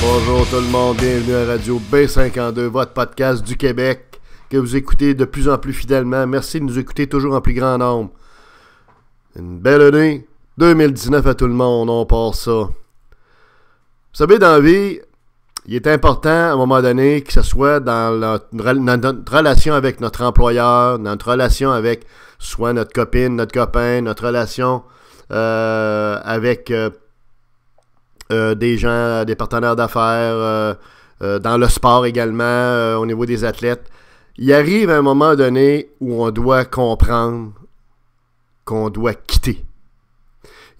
Bonjour tout le monde, bienvenue à Radio B52, votre podcast du Québec, que vous écoutez de plus en plus fidèlement. Merci de nous écouter toujours en plus grand nombre. Une belle année 2019 à tout le monde, on part ça. Vous savez, dans la vie, il est important à un moment donné que ce soit dans, notre relation avec notre employeur, notre relation avec soit notre copine, notre copain, notre relation euh, avec euh, euh, des gens, des partenaires d'affaires, dans le sport également, au niveau des athlètes. Il arrive un moment donné où on doit comprendre qu'on doit quitter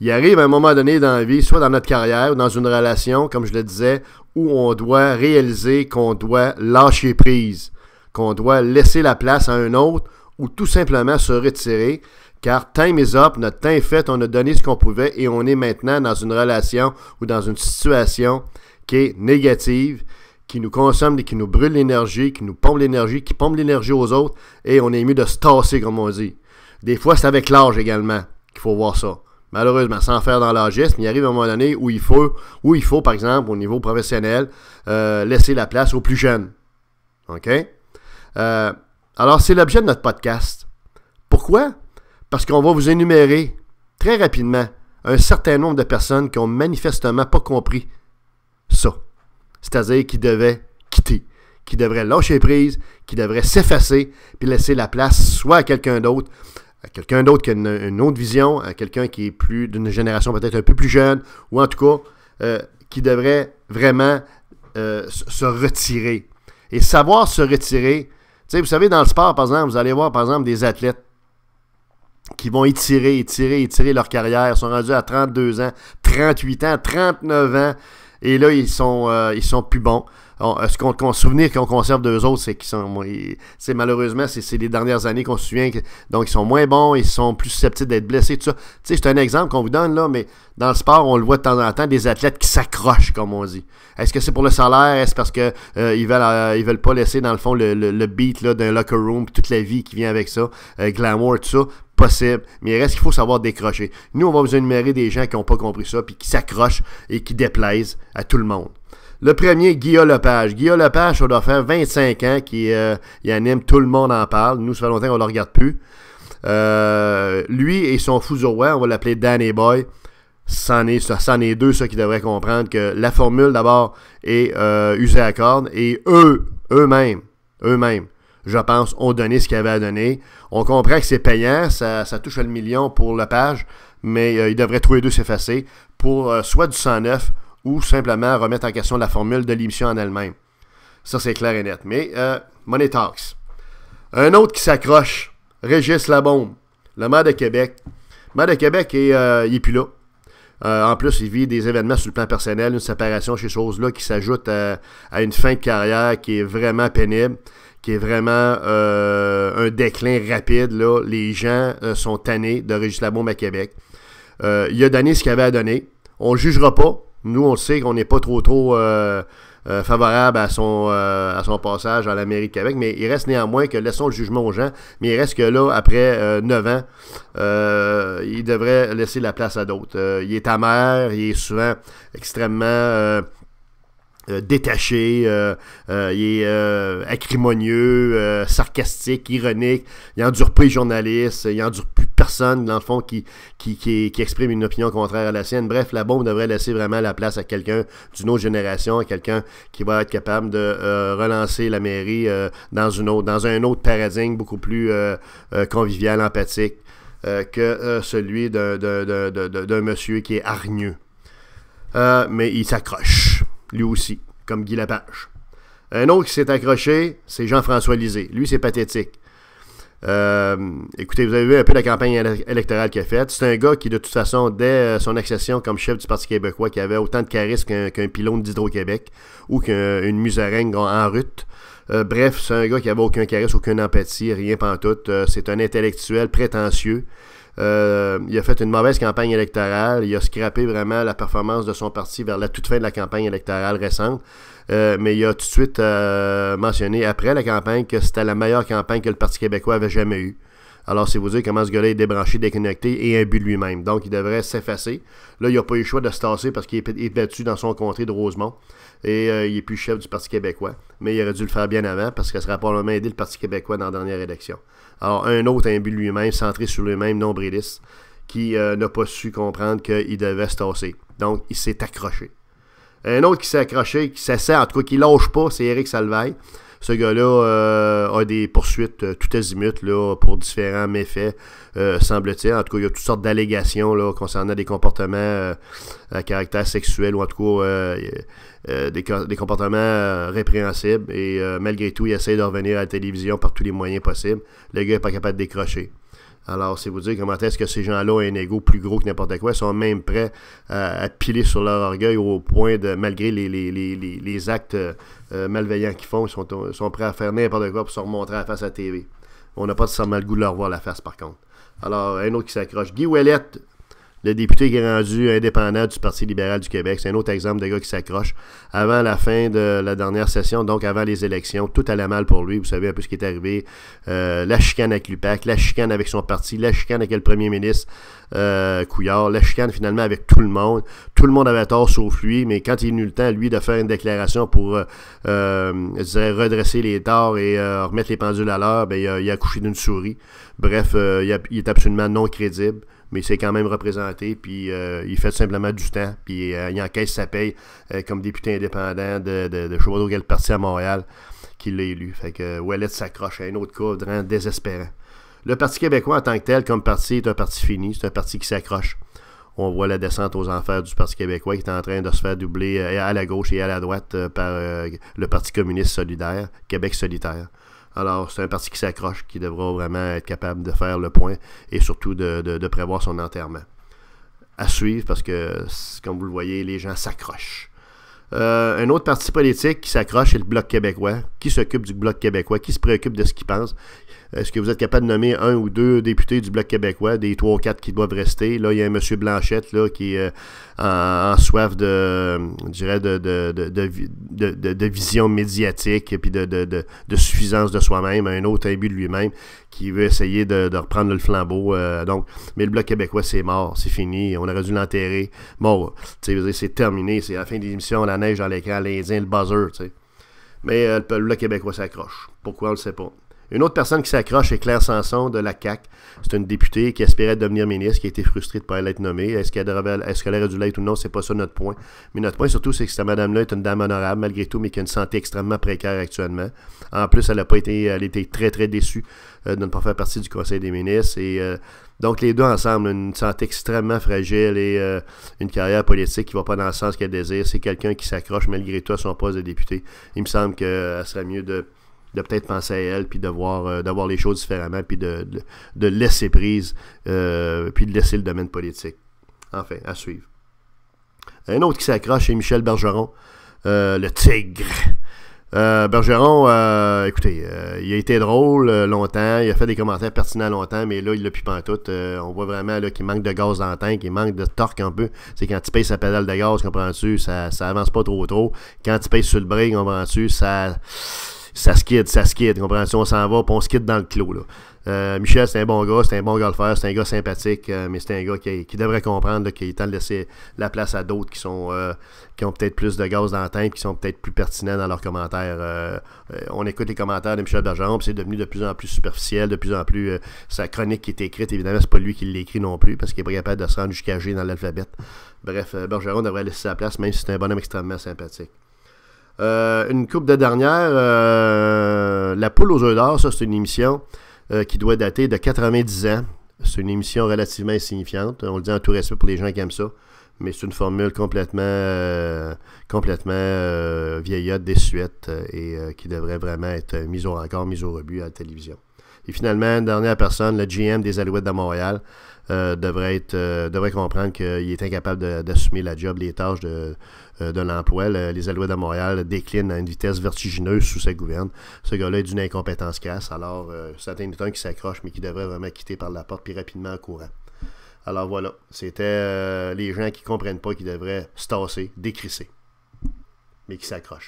il arrive à un moment donné dans la vie, soit dans notre carrière ou dans une relation, comme je le disais, où on doit réaliser qu'on doit lâcher prise, qu'on doit laisser la place à un autre ou tout simplement se retirer, car time is up, notre temps est fait, on a donné ce qu'on pouvait et on est maintenant dans une relation ou dans une situation qui est négative, qui nous consomme, et qui nous brûle l'énergie, qui nous pompe l'énergie, qui pompe l'énergie aux autres et on est mieux de se tasser, comme on dit. Des fois, c'est avec l'âge également qu'il faut voir ça malheureusement, sans faire dans la il arrive un moment donné où il faut, où il faut par exemple, au niveau professionnel, euh, laisser la place aux plus jeunes. OK? Euh, alors, c'est l'objet de notre podcast. Pourquoi? Parce qu'on va vous énumérer très rapidement un certain nombre de personnes qui ont manifestement pas compris ça. C'est-à-dire qui devaient quitter, qui devraient lâcher prise, qui devraient s'effacer, puis laisser la place soit à quelqu'un d'autre, à quelqu'un d'autre qui a une, autre vision, à quelqu'un qui est plus d'une génération peut-être un peu plus jeune, ou en tout cas, euh, qui devrait vraiment euh, se retirer. Et savoir se retirer, vous savez, dans le sport, par exemple, vous allez voir, par exemple, des athlètes qui vont étirer, étirer, étirer leur carrière, ils sont rendus à 32 ans, 38 ans, 39 ans, et là, ils sont, euh, ils sont plus bons ce qu'on se souvenir qu'on conserve d'eux autres, c'est qu'ils sont. C'est malheureusement, c'est les dernières années qu'on se souvient. donc, ils sont moins bons, ils sont plus susceptibles d'être blessés, tout ça. Tu sais, c'est un exemple qu'on vous donne, là, mais dans le sport, on le voit de temps en temps, des athlètes qui s'accrochent, comme on dit. Est-ce que c'est pour le salaire? Est-ce parce qu'ils euh, veulent euh, veulent pas laisser, dans le fond, le, beat d'un locker room, toute la vie qui vient avec ça, euh, glamour, tout ça? possible, mais il reste qu'il faut savoir décrocher. Nous, on va vous énumérer des gens qui n'ont pas compris ça, puis qui s'accrochent et qui déplaisent à tout le monde. Le premier, Guillaume Lepage. Guillaume Lepage, ça doit faire 25 ans qu'il euh, anime Tout le monde en parle. Nous, ça fait longtemps qu'on ne le regarde plus. Euh, lui et son fou on va l'appeler Danny Boy. C'en est, ça, deux, ceux qui devraient comprendre que la formule, d'abord, est euh, usée à corde Et eux, eux-mêmes, eux-mêmes, je pense, ont donné ce qu'ils avaient à donner. On comprend que c'est payant, ça, touche le million pour Lepage, mais devraient tous trouver deux s'effacer pour soit du 109 ou simplement remettre en question la formule de l'émission en elle-même. Ça, c'est clair et net. Mais euh, Money Talks. Un autre qui s'accroche, Régis Labombe, le maire de Québec. Le maire de Québec, euh, il n'est plus là. Euh, en plus, il vit des événements sur le plan personnel, une séparation chez choses-là qui s'ajoute à, une fin de carrière qui est vraiment pénible, qui est vraiment un déclin rapide. Là. Les gens sont tannés de Régis Bombe à Québec. il a donné ce qu'il avait à donner. On ne jugera pas. Nous, on sait qu'on n'est pas trop, trop euh, euh, favorable à son, euh, à son passage à l'Amérique mairie Québec, mais il reste néanmoins que laissons le jugement aux gens, mais il reste que là, après 9 ans, il devrait laisser la place à d'autres. il est amer, il est souvent extrêmement euh, détaché, euh, euh, il est acrimonieux, sarcastique, ironique, il endure plus les journalistes, il endure plus personne, dans le fond, qui, qui, exprime une opinion contraire à la sienne. Bref, la bombe devrait laisser vraiment la place à quelqu'un d'une autre génération, à quelqu'un qui va être capable de relancer la mairie dans, une autre, dans un autre paradigme beaucoup plus convivial, empathique que celui d'un monsieur qui est hargneux. mais il s'accroche lui aussi, comme Guy Lapage. Un autre qui s'est accroché, c'est Jean-François Lisée. Lui, c'est pathétique. Euh, écoutez, vous avez vu un peu la campagne électorale qu'il a faite. C'est un gars qui, de toute façon, dès euh, son accession comme chef du Parti québécois, qui avait autant de charisme qu'un pilon d'Hydro-Québec ou qu'une musaraigne en rut. Euh, bref, c'est un gars qui avait aucun charisme, aucune empathie, rien pantoute. tout. c'est un intellectuel prétentieux euh, il a fait une mauvaise campagne électorale. Il a scrappé vraiment la performance de son parti vers la toute fin de la campagne électorale récente. Euh, mais il a tout de suite euh, mentionné après la campagne que c'était la meilleure campagne que le Parti québécois avait jamais eue. Alors, c'est vous dire comment ce gars-là est débranché, déconnecté et imbu lui-même. Donc, il devrait s'effacer. Là, il n'a pas eu le choix de se tasser parce qu'il est battu dans son comté de Rosemont. Et euh, il n'est plus chef du Parti québécois. Mais il aurait dû le faire bien avant parce que ça aurait probablement aidé le Parti québécois dans la dernière élection. Alors, un autre imbu lui-même, centré sur lui-même, nombriliste, qui euh, n'a pas su comprendre qu'il devait se tasser. Donc, il s'est accroché. Un autre qui s'est accroché, qui s'essaie, en tout cas, qui lâche pas, c'est Éric Salvaille. Ce gars-là euh, a des poursuites euh, tout azimuts pour différents méfaits, euh, semble-t-il. En tout cas, il y a toutes sortes d'allégations concernant des comportements à caractère sexuel ou en tout cas des, des, comportements répréhensibles. Et malgré tout, il essaie de revenir à la télévision par tous les moyens possibles. Le gars n'est pas capable de décrocher. Alors, c'est vous dire comment est-ce que ces gens-là ont un ego plus gros que n'importe quoi. sont même prêts euh, à, piler sur leur orgueil au point de, malgré les, actes euh, euh, malveillants qu'ils font, ils sont, sont, prêts à faire n'importe quoi pour se remontrer à face à la TV. On n'a pas de mal goût de leur voir la face, par contre. Alors, un autre qui s'accroche. Guy Ouellette, le député qui est rendu indépendant du Parti libéral du Québec, c'est un autre exemple de gars qui s'accroche. Avant la fin de la dernière session, donc avant les élections, tout allait mal pour lui. Vous savez un peu ce qui est arrivé. Euh, la chicane avec l'UPAC, la chicane avec son parti, la chicane avec le premier ministre euh, Couillard, la chicane finalement avec tout le monde. Tout le monde avait tort sauf lui, mais quand il eut le temps, lui, de faire une déclaration pour euh, redresser les torts et remettre les pendules à l'heure, ben, il, a, il couché d'une souris. Bref, il est absolument non crédible mais c'est quand même représenté, puis euh, il fait simplement du temps, puis euh, il encaisse sa paye euh, comme député indépendant de, de, de parti à Montréal qui l'a élu. Fait que Ouellet s'accroche à un autre de de désespérant. Le Parti québécois en tant que tel, comme parti, est un parti fini, c'est un parti qui s'accroche. On voit la descente aux enfers du Parti québécois qui est en train de se faire doubler à la gauche et à la droite par le Parti communiste solidaire, Québec solitaire. Alors, c'est un parti qui s'accroche, qui devra vraiment être capable de faire le point et surtout de, prévoir son enterrement. À suivre parce que, comme vous le voyez, les gens s'accrochent. Euh, un autre parti politique qui s'accroche, c'est le Bloc québécois, qui s'occupe du Bloc québécois, qui se préoccupe de ce qu'il pense, est-ce que vous êtes capable de nommer un ou deux députés du Bloc québécois, des trois ou quatre qui doivent rester? Là, il y a un M. Blanchette là, qui est euh, en, soif de, dirais de, vision médiatique et puis de, suffisance de soi-même, un autre imbu de lui-même qui veut essayer de, reprendre le flambeau. Euh, donc, mais le Bloc québécois, c'est mort, c'est fini, on aurait dû l'enterrer. Bon, c'est terminé, c'est la fin des émissions, la neige dans l'écran, l'Indien, le buzzer. Mais euh, le Bloc québécois s'accroche. Pourquoi, on ne le sait pas. Une autre personne qui s'accroche est Claire Sanson de la CAC. C'est une députée qui aspirait à devenir ministre, qui a été frustrée de ne pas être nommée. Est-ce qu'elle est aurait dû l'être ou non, c'est pas ça notre point. Mais notre point surtout, c'est que cette madame-là est une dame honorable, malgré tout, mais qui a une santé extrêmement précaire actuellement. En plus, elle a pas été, elle été très, très déçue euh, de ne pas faire partie du Conseil des ministres. Et euh, donc, les deux ensemble, une santé extrêmement fragile et euh, une carrière politique qui ne va pas dans le sens qu'elle désire. C'est quelqu'un qui s'accroche malgré tout à son poste de député. Il me semble qu'elle serait mieux de de peut-être penser à elle, puis de voir, euh, les choses différemment, puis de, laisser prise, euh, puis de laisser le domaine politique. Enfin, à suivre. Un autre qui s'accroche, c'est Michel Bergeron, euh, le tigre. Bergeron, écoutez, il a été drôle longtemps, il a fait des commentaires pertinents longtemps, mais là, il l'a pipe tout. on voit vraiment qu'il manque de gaz dans le qu'il manque de torque un peu. C'est quand tu payes sa pédale de gaz, comprends-tu, ça, ça avance pas trop trop. Quand tu payes sur le qu'on comprends-tu, ça ça se ça se quitte, On s'en va, puis on se dans le clos. Euh, Michel, c'est un bon gars, c'est un bon golfeur, c'est un gars sympathique, euh, mais c'est un gars qui, devrait comprendre qu'il est temps de laisser la place à d'autres qui sont euh, qui ont peut-être plus de gaz dans qui sont peut-être plus pertinents dans leurs commentaires. on écoute les commentaires de Michel Bergeron, c'est devenu de plus en plus superficiel, de plus en plus sa chronique qui est écrite, évidemment, c'est pas lui qui l'écrit non plus, parce qu'il est pas capable de se rendre jusqu'à G dans l'alphabet. Bref, Bergeron devrait laisser sa place, même si c'est un bonhomme extrêmement sympathique. Euh, une coupe de dernière, euh, La poule aux œufs d'or, ça c'est une émission euh, qui doit dater de 90 ans. C'est une émission relativement insignifiante, on le dit en tout respect pour les gens qui aiment ça, mais c'est une formule complètement, complètement vieillotte, désuète et qui devrait vraiment être mise au raccord, mise au rebut à la télévision. Et finalement, dernière personne, le GM des Alouettes de Montréal, euh, euh, devrait, comprendre qu'il est incapable d'assumer la job, les tâches de, euh, de l'emploi. les Alouettes de Montréal déclinent à une vitesse vertigineuse sous sa gouverne. Ce gars-là est d'une incompétence casse. Alors, c'est un qui s'accroche, mais qui devrait vraiment quitter par la porte, puis rapidement en courant. Alors voilà, c'était les gens qui ne comprennent pas, qui devraient se tasser, décrisser, mais qui s'accrochent.